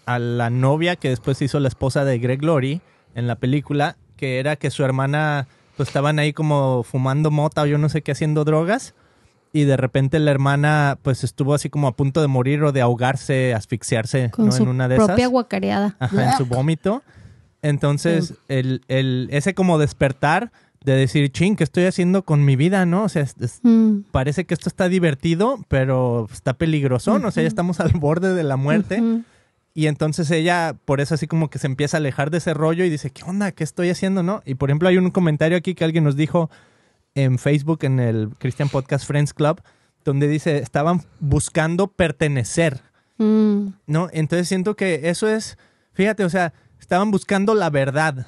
a la novia que después hizo la esposa de Greg Glory en la película, que era que su hermana, pues estaban ahí como fumando mota o yo no sé qué, haciendo drogas. Y de repente la hermana, pues estuvo así como a punto de morir o de ahogarse, asfixiarse en una de propia guacareada. Ajá, en su vómito. Entonces, el, el, ese como despertar de decir, ching, ¿qué estoy haciendo con mi vida, no? O sea, mm. parece que esto está divertido, pero está peligroso, no O sea, ya estamos al borde de la muerte. Y entonces ella, por eso así como que se empieza a alejar de ese rollo y dice, ¿qué onda? ¿Qué estoy haciendo? ¿No? Y por ejemplo, hay un comentario aquí que alguien nos dijo en Facebook, en el Christian Podcast Friends Club, donde dice, estaban buscando pertenecer. Mm. ¿No? Entonces siento que eso es, fíjate, o sea, estaban buscando la verdad.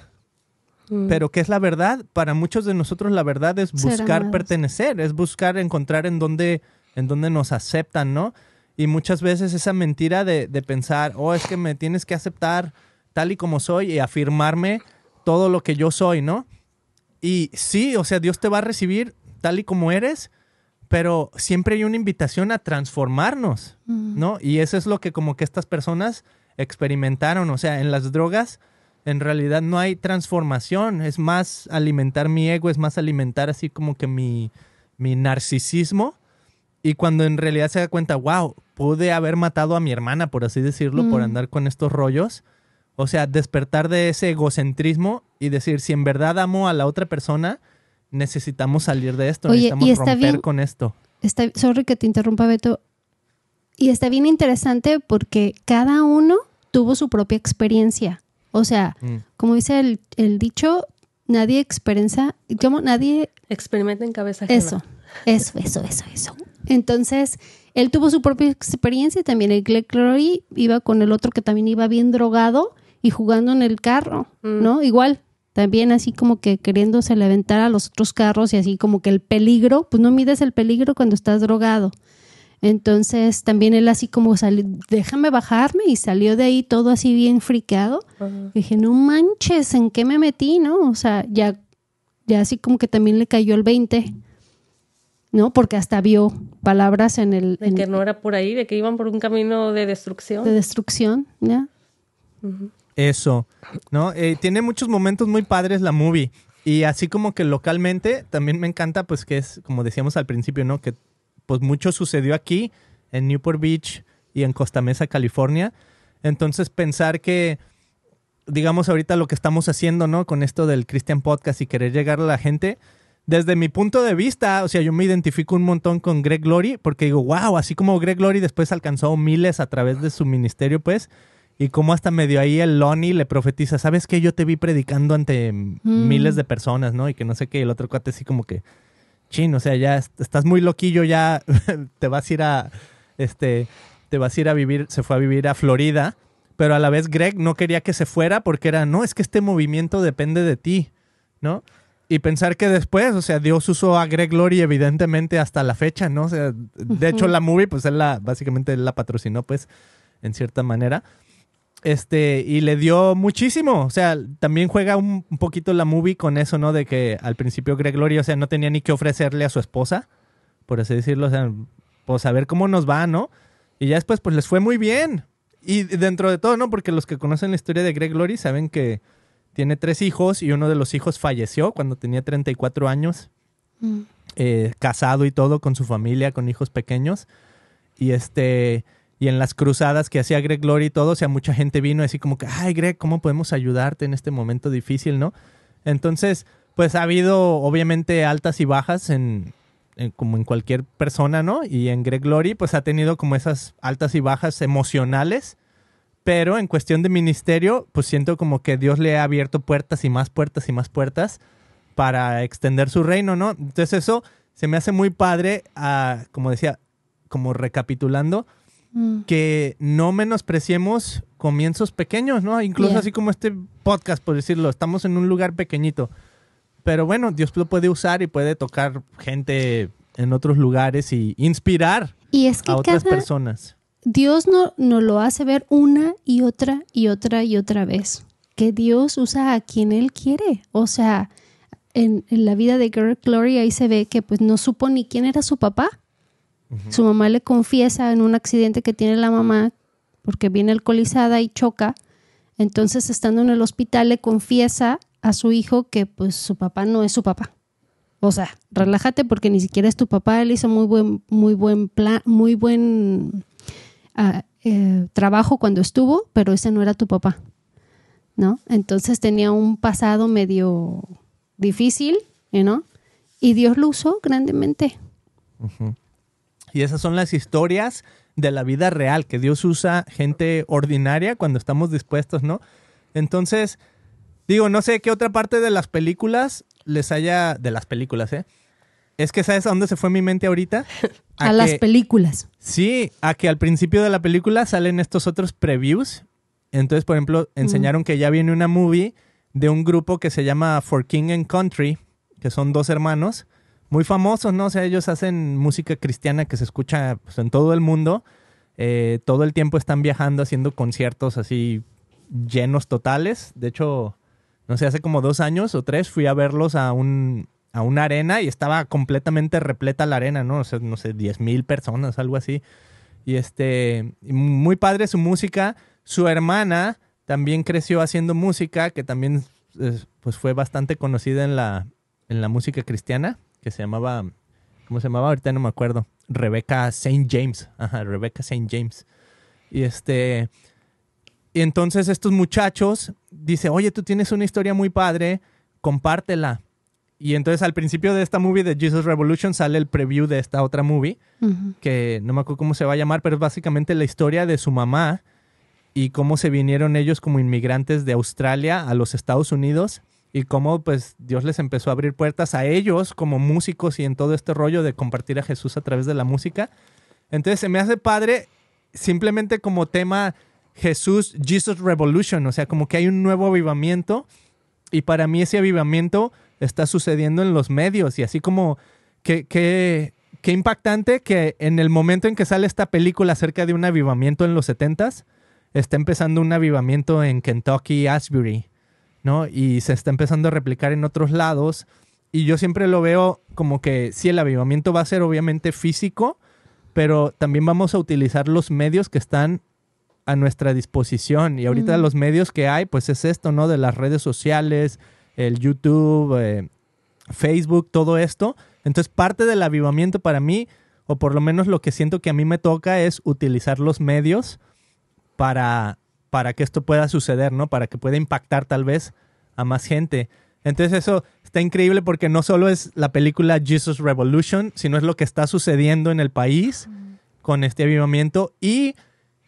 Mm. Pero ¿qué es la verdad? Para muchos de nosotros la verdad es buscar pertenecer, es buscar encontrar en dónde, en dónde nos aceptan, ¿no? Y muchas veces esa mentira de, pensar, oh, es que me tienes que aceptar tal y como soy y afirmarme todo lo que yo soy, ¿no? Y sí, o sea, Dios te va a recibir tal y como eres, pero siempre hay una invitación a transformarnos, mm. ¿no? Y eso es lo que como que estas personas experimentaron, o sea, en las drogas en realidad no hay transformación, es más alimentar mi ego, es más alimentar así como que mi, mi narcisismo. Y cuando en realidad se da cuenta, wow, pude haber matado a mi hermana, por así decirlo, por andar con estos rollos. O sea, despertar de ese egocentrismo y decir, si en verdad amo a la otra persona, necesitamos salir de esto, necesitamos y romper con esto. Está, sorry que te interrumpa, Beto. Y está bien interesante porque cada uno tuvo su propia experiencia. O sea, mm. como dice el, dicho, nadie experiencia, como nadie... Experimenta en cabeza Eso, eso, eso, eso, eso. Entonces, él tuvo su propia experiencia y también. El Glenn iba con el otro que también iba bien drogado y jugando en el carro, mm. ¿no? Igual, también así como que queriéndose levantar a los otros carros y así como que el peligro, pues no mides el peligro cuando estás drogado. Entonces también él así como salió, déjame bajarme y salió de ahí todo así bien friqueado. Dije, no manches, ¿en qué me metí? ¿No? O sea, ya, ya así como que también le cayó el 20 ¿no? Porque hasta vio palabras en el... De en que no era por ahí, de que iban por un camino de destrucción. De destrucción, ¿ya? Eso, ¿no? Eh, tiene muchos momentos muy padres la movie. Y así como que localmente, también me encanta, pues que es, como decíamos al principio, ¿no? Que pues mucho sucedió aquí, en Newport Beach y en Costa Mesa, California. Entonces pensar que, digamos, ahorita lo que estamos haciendo, ¿no? Con esto del Christian Podcast y querer llegar a la gente, desde mi punto de vista, o sea, yo me identifico un montón con Greg Glory porque digo, wow, así como Greg Glory después alcanzó miles a través de su ministerio, pues, y como hasta medio ahí el Lonnie le profetiza, ¿sabes que Yo te vi predicando ante mm. miles de personas, ¿no? Y que no sé qué, el otro cuate así como que, chino, o sea, ya estás muy loquillo, ya te vas a ir a, este, te vas a ir a vivir, se fue a vivir a Florida, pero a la vez Greg no quería que se fuera porque era, no, es que este movimiento depende de ti, ¿no? Y pensar que después, o sea, Dios usó a Greg Glory evidentemente hasta la fecha, ¿no? O sea, de hecho la movie, pues él la, básicamente él la patrocinó, pues, en cierta manera. Este, y le dio muchísimo, o sea, también juega un, poquito la movie con eso, ¿no? De que al principio Greg Glory, o sea, no tenía ni que ofrecerle a su esposa, por así decirlo, o sea, pues a ver cómo nos va, ¿no? Y ya después, pues les fue muy bien. Y dentro de todo, ¿no? Porque los que conocen la historia de Greg Glory saben que tiene tres hijos y uno de los hijos falleció cuando tenía 34 años, mm. eh, casado y todo con su familia, con hijos pequeños. Y este y en las cruzadas que hacía Greg Glory y todo, o sea, mucha gente vino así como que, ay Greg, ¿cómo podemos ayudarte en este momento difícil, no? Entonces, pues ha habido obviamente altas y bajas en, como en cualquier persona, ¿no? Y en Greg Glory, pues ha tenido como esas altas y bajas emocionales pero en cuestión de ministerio, pues siento como que Dios le ha abierto puertas y más puertas y más puertas para extender su reino, ¿no? Entonces eso se me hace muy padre, a, ah, como decía, como recapitulando, mm. que no menospreciemos comienzos pequeños, ¿no? Incluso así como este podcast, por decirlo, estamos en un lugar pequeñito. Pero bueno, Dios lo puede usar y puede tocar gente en otros lugares y inspirar y es a otras personas. Dios no, nos lo hace ver una y otra y otra y otra vez, que Dios usa a quien Él quiere. O sea, en, la vida de Girl Glory ahí se ve que pues no supo ni quién era su papá. Su mamá le confiesa en un accidente que tiene la mamá porque viene alcoholizada y choca. Entonces, estando en el hospital, le confiesa a su hijo que pues su papá no es su papá. O sea, relájate porque ni siquiera es tu papá, él hizo muy buen, muy buen plan, muy buen Ah, eh, trabajo cuando estuvo, pero ese no era tu papá, ¿no? Entonces tenía un pasado medio difícil, ¿no? Y Dios lo usó grandemente. Y esas son las historias de la vida real, que Dios usa gente ordinaria cuando estamos dispuestos, ¿no? Entonces, digo, no sé qué otra parte de las películas les haya, de las películas, ¿eh? Es que ¿sabes a dónde se fue mi mente ahorita? A, las películas. Sí, a que al principio de la película salen estos otros previews. Entonces, por ejemplo, enseñaron que ya viene una movie de un grupo que se llama For King and Country, que son dos hermanos muy famosos, ¿no? O sea, ellos hacen música cristiana que se escucha pues, en todo el mundo. Eh, todo el tiempo están viajando haciendo conciertos así llenos totales. De hecho, no sé, hace como dos años o tres fui a verlos a un, a una arena y estaba completamente repleta la arena, ¿no? O sea, no sé, 10.000 mil personas, algo así. Y este, muy padre su música. Su hermana también creció haciendo música, que también pues fue bastante conocida en la, en la música cristiana, que se llamaba, ¿cómo se llamaba? Ahorita no me acuerdo. Rebeca St. James. Ajá, Rebecca St. James. Y este, y entonces estos muchachos, dice, oye, tú tienes una historia muy padre, compártela. Y entonces al principio de esta movie de Jesus Revolution sale el preview de esta otra movie, que no me acuerdo cómo se va a llamar, pero es básicamente la historia de su mamá y cómo se vinieron ellos como inmigrantes de Australia a los Estados Unidos y cómo pues Dios les empezó a abrir puertas a ellos como músicos y en todo este rollo de compartir a Jesús a través de la música. Entonces se me hace padre simplemente como tema Jesús, Jesus Revolution, o sea, como que hay un nuevo avivamiento y para mí ese avivamiento está sucediendo en los medios y así como que, qué impactante que en el momento en que sale esta película acerca de un avivamiento en los 70s, está empezando un avivamiento en Kentucky, Ashbury, ¿no? Y se está empezando a replicar en otros lados. Y yo siempre lo veo como que sí, el avivamiento va a ser obviamente físico, pero también vamos a utilizar los medios que están a nuestra disposición. Y ahorita mm. los medios que hay, pues es esto, ¿no? De las redes sociales, el YouTube, eh, Facebook, todo esto. Entonces parte del avivamiento para mí, o por lo menos lo que siento que a mí me toca, es utilizar los medios para, para que esto pueda suceder, ¿no? Para que pueda impactar tal vez a más gente. Entonces eso está increíble porque no solo es la película Jesus Revolution, sino es lo que está sucediendo en el país con este avivamiento y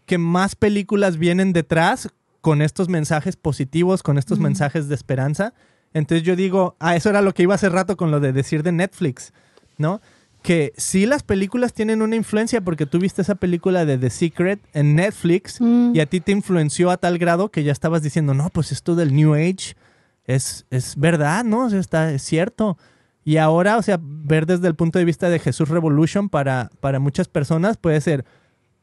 que más películas vienen detrás con estos mensajes positivos, con estos mensajes de esperanza. Entonces yo digo, ah, eso era lo que iba hace rato con lo de decir de Netflix, ¿no? Que sí las películas tienen una influencia porque tú viste esa película de The Secret en Netflix mm. y a ti te influenció a tal grado que ya estabas diciendo, no, pues esto del New Age es, es verdad, ¿no? O sea, está, es cierto. Y ahora, o sea, ver desde el punto de vista de Jesús Revolution para, para muchas personas puede ser,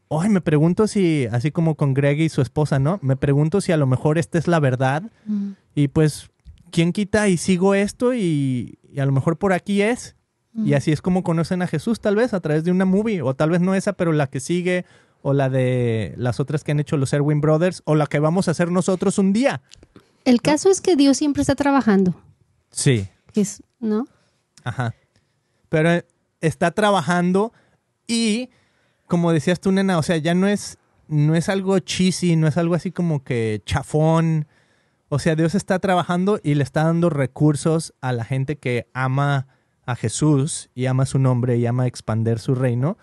Ay, me pregunto si, así como con Greg y su esposa, ¿no? Me pregunto si a lo mejor esta es la verdad. Mm. Y pues ¿quién quita y sigo esto y, a lo mejor por aquí es? Y así es como conocen a Jesús, tal vez a través de una movie, o tal vez no esa, pero la que sigue, o la de las otras que han hecho los Erwin Brothers, o la que vamos a hacer nosotros un día. El caso es que Dios siempre está trabajando. Sí. ¿No? Ajá. Pero eh, está trabajando y, como decías tú, nena, o sea, ya no es, no es algo cheesy, no es algo así como que chafón, o sea, Dios está trabajando y le está dando recursos a la gente que ama a Jesús y ama su nombre y ama expander su reino.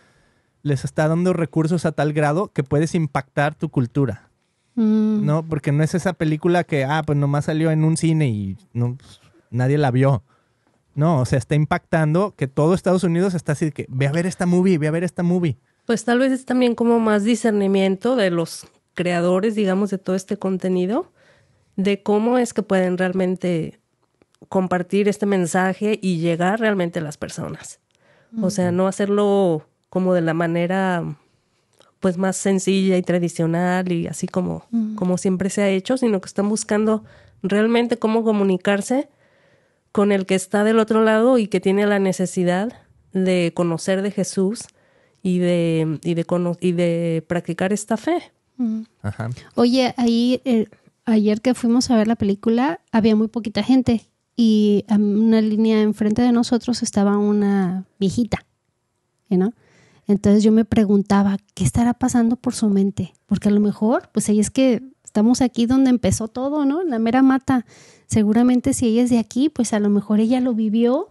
Les está dando recursos a tal grado que puedes impactar tu cultura. Mm. ¿No? Porque no es esa película que, ah, pues nomás salió en un cine y no, nadie la vio. No, o sea, está impactando que todo Estados Unidos está así que, ve a ver esta movie, ve a ver esta movie. Pues tal vez es también como más discernimiento de los creadores, digamos, de todo este contenido de cómo es que pueden realmente compartir este mensaje y llegar realmente a las personas. O sea, no hacerlo como de la manera pues más sencilla y tradicional y así como, como siempre se ha hecho, sino que están buscando realmente cómo comunicarse con el que está del otro lado y que tiene la necesidad de conocer de Jesús y de, y de, y de practicar esta fe. Oye, ahí eh, ayer que fuimos a ver la película había muy poquita gente y en una línea enfrente de nosotros estaba una viejita, ¿no? Entonces yo me preguntaba, ¿qué estará pasando por su mente? Porque a lo mejor, pues ella es que estamos aquí donde empezó todo, ¿no? La mera mata. Seguramente si ella es de aquí, pues a lo mejor ella lo vivió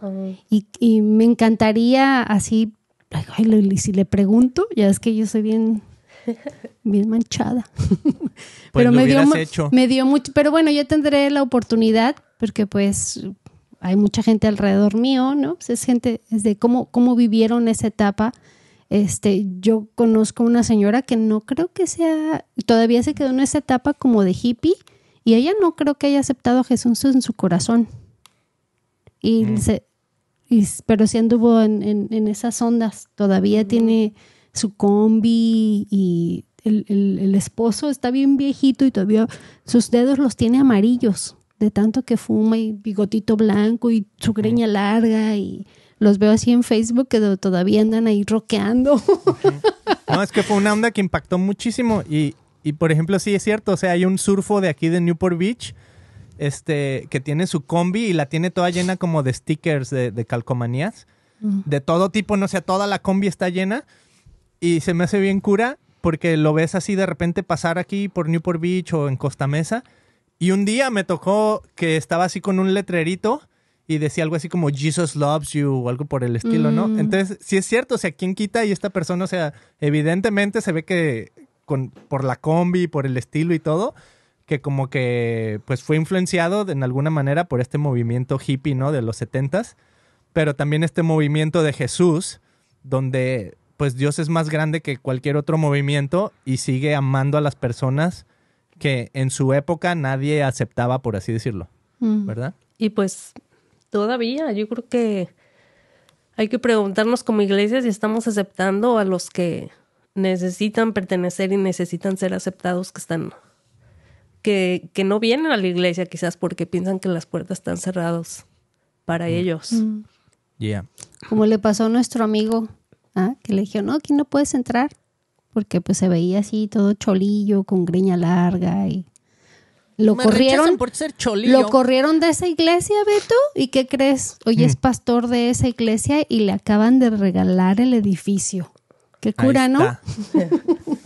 y, me encantaría así, ay, si le pregunto, ya es que yo soy bien bien manchada. Pues pero me, dio, me dio mucho, pero bueno, yo tendré la oportunidad porque pues hay mucha gente alrededor mío, ¿no? Pues es gente, es de cómo, cómo vivieron esa etapa. Este, yo conozco una señora que no creo que sea, todavía se quedó en esa etapa como de hippie y ella no creo que haya aceptado a Jesús en su corazón. Y mm. se, pero sí anduvo en, en, esas ondas, todavía mm. tiene su combi y el, el, esposo está bien viejito y todavía sus dedos los tiene amarillos de tanto que fuma y bigotito blanco y su greña larga y los veo así en Facebook que todavía andan ahí rockeando. No, es que fue una onda que impactó muchísimo y, por ejemplo sí es cierto, o sea, hay un surfo de aquí de Newport Beach este, que tiene su combi y la tiene toda llena como de stickers de, calcomanías. Mm. De todo tipo, no sé, toda la combi está llena y se me hace bien cura porque lo ves así de repente pasar aquí por Newport Beach o en Costa Mesa. Y un día me tocó que estaba así con un letrerito y decía algo así como Jesus loves you o algo por el estilo, ¿no? Mm. Entonces, sí es cierto, o sea, ¿quién quita y esta persona, o sea, evidentemente se ve que con, por la combi, por el estilo y todo, que como que pues fue influenciado de, alguna manera por este movimiento hippie, ¿no? De los setentas, pero también este movimiento de Jesús, donde pues Dios es más grande que cualquier otro movimiento y sigue amando a las personas que en su época nadie aceptaba, por así decirlo, ¿verdad? Y pues todavía, yo creo que hay que preguntarnos como iglesia si estamos aceptando a los que necesitan pertenecer y necesitan ser aceptados que están que, que no vienen a la iglesia quizás porque piensan que las puertas están cerradas para mm. ellos. Ya. Como le pasó a nuestro amigo ¿ah? que le dijeron, no, aquí no puedes entrar, porque pues se veía así todo cholillo, con greña larga y lo corrieron por ser cholillo. Lo corrieron de esa iglesia, Beto, ¿y qué crees? Hoy es mm. pastor de esa iglesia y le acaban de regalar el edificio. Qué cura, ¿no?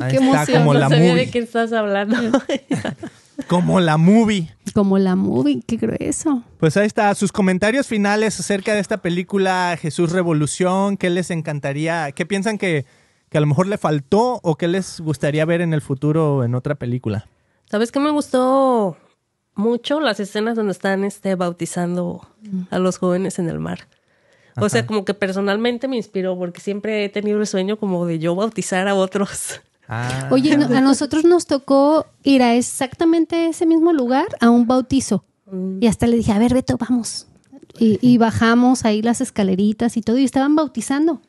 qué emoción. no de qué estás hablando. como la movie. Como la movie, qué grueso. Pues ahí está, sus comentarios finales acerca de esta película Jesús Revolución, qué les encantaría, qué piensan que, a lo mejor le faltó o qué les gustaría ver en el futuro en otra película. ¿Sabes que me gustó mucho? Las escenas donde están este, bautizando a los jóvenes en el mar. O sea, como que personalmente me inspiró porque siempre he tenido el sueño como de yo bautizar a otros. Ah. Oye, a nosotros nos tocó ir a exactamente ese mismo lugar, a un bautizo. Mm. Y hasta le dije, a ver, Beto, vamos. Y, bajamos ahí las escaleritas y todo, y estaban bautizando.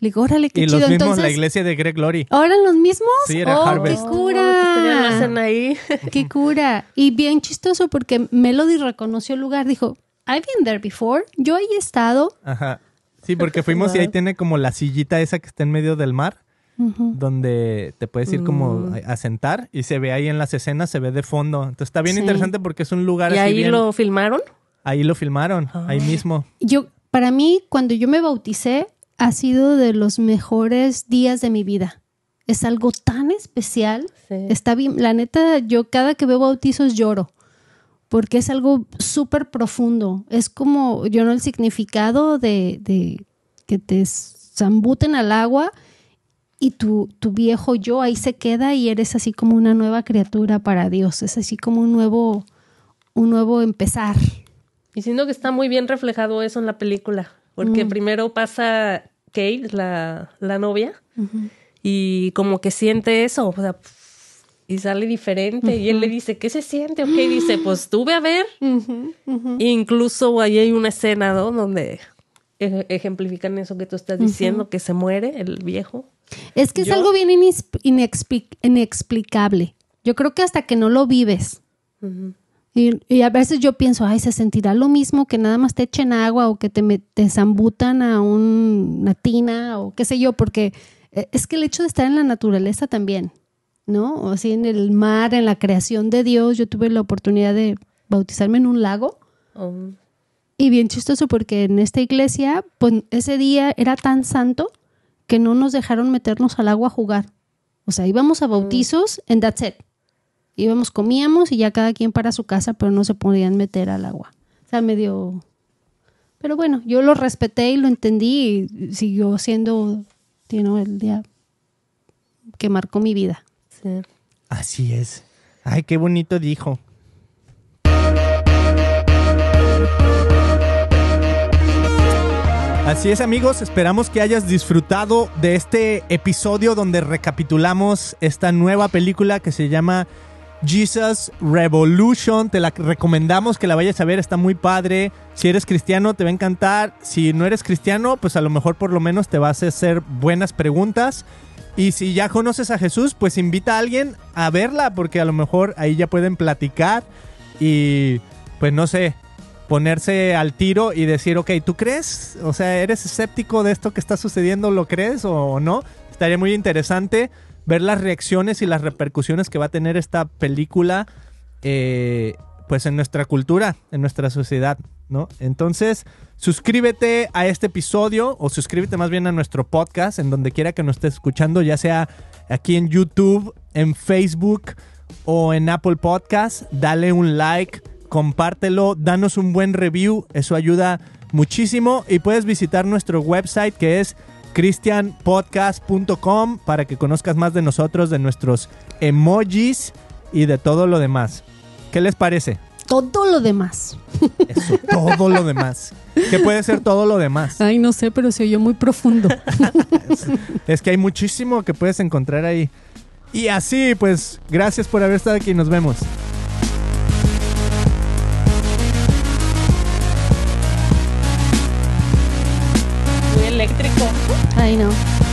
Le digo, órale, qué y los mismos, la iglesia de Greg Glory. ¿Ahora los mismos? Sí, era oh, ¡Qué cura! Pues, ¡Qué cura! Y bien chistoso porque Melody reconoció el lugar. Dijo, I've been there before. Yo ahí he estado. Ajá. Sí, porque fuimos y ahí tiene como la sillita esa que está en medio del mar donde te puedes ir como mm. a, sentar y se ve ahí en las escenas, se ve de fondo. Entonces está bien interesante porque es un lugar ¿Y ahí lo filmaron? Ahí lo filmaron, ahí ah. mismo. Yo, para mí, cuando yo me bauticé, ha sido de los mejores días de mi vida. Es algo tan especial. Está bien, la neta, yo cada que veo bautizos lloro porque es algo súper profundo. Es como, yo no, el significado de, de que te zambuten al agua y tu, viejo yo ahí se queda y eres así como una nueva criatura para Dios, es así como un nuevo, un nuevo empezar. Y siento que está muy bien reflejado eso en la película, porque mm. primero pasa Kate, la, la novia, y como que siente eso, y sale diferente. Y él le dice, ¿qué se siente? Ok, dice, pues tuve a ver. Incluso ahí hay una escena, Donde e, ejemplifican eso que tú estás diciendo, que se muere el viejo. Es que es algo bien inexplicable. Yo creo que hasta que no lo vives. y, a veces yo pienso, ay, se sentirá lo mismo que nada más te echen agua o que te, zambutan a una tina o qué sé yo, porque e, es que el hecho de estar en la naturaleza también, ¿no? O así en el mar, en la creación de Dios, yo tuve la oportunidad de bautizarme en un lago. Oh. Y bien chistoso porque en esta iglesia, pues ese día era tan santo que no nos dejaron meternos al agua a jugar. O sea, íbamos a mm. bautizos en that's it. Íbamos, comíamos y ya cada quien para su casa, pero no se podían meter al agua. O sea, medio... Pero bueno, yo lo respeté y lo entendí y siguió siendo, tiene el día que marcó mi vida. Así es. Ay, qué bonito dijo. Así es amigos, esperamos que hayas disfrutado de este episodio donde recapitulamos esta nueva película que se llama Jesus Revolution. Te la recomendamos que la vayas a ver, está muy padre. Si eres cristiano, te va a encantar. Si no eres cristiano, pues a lo mejor por lo menos te vas a hacer buenas preguntas. Y si ya conoces a Jesús, pues invita a alguien a verla, porque a lo mejor ahí ya pueden platicar. Y pues no sé, ponerse al tiro y decir, ok, ¿tú crees? O sea, ¿eres escéptico de esto que está sucediendo? ¿Lo crees o no? Estaría muy interesante ver las reacciones y las repercusiones que va a tener esta película, eh, pues en nuestra cultura, en nuestra sociedad, ¿no? Entonces, suscríbete a este episodio o suscríbete más bien a nuestro podcast, en donde quiera que nos estés escuchando, ya sea aquí en YouTube, en Facebook o en Apple Podcast. Dale un like compártelo, danos un buen review, eso ayuda muchísimo y puedes visitar nuestro website que es cristianpodcast.com para que conozcas más de nosotros, de nuestros emojis y de todo lo demás. ¿Qué les parece? Todo lo demás. Eso, todo lo demás. ¿Qué puede ser todo lo demás? Ay, no sé, pero se oyó muy profundo. es, que hay muchísimo que puedes encontrar ahí. Y así, pues, gracias por haber estado aquí. Nos vemos. I know.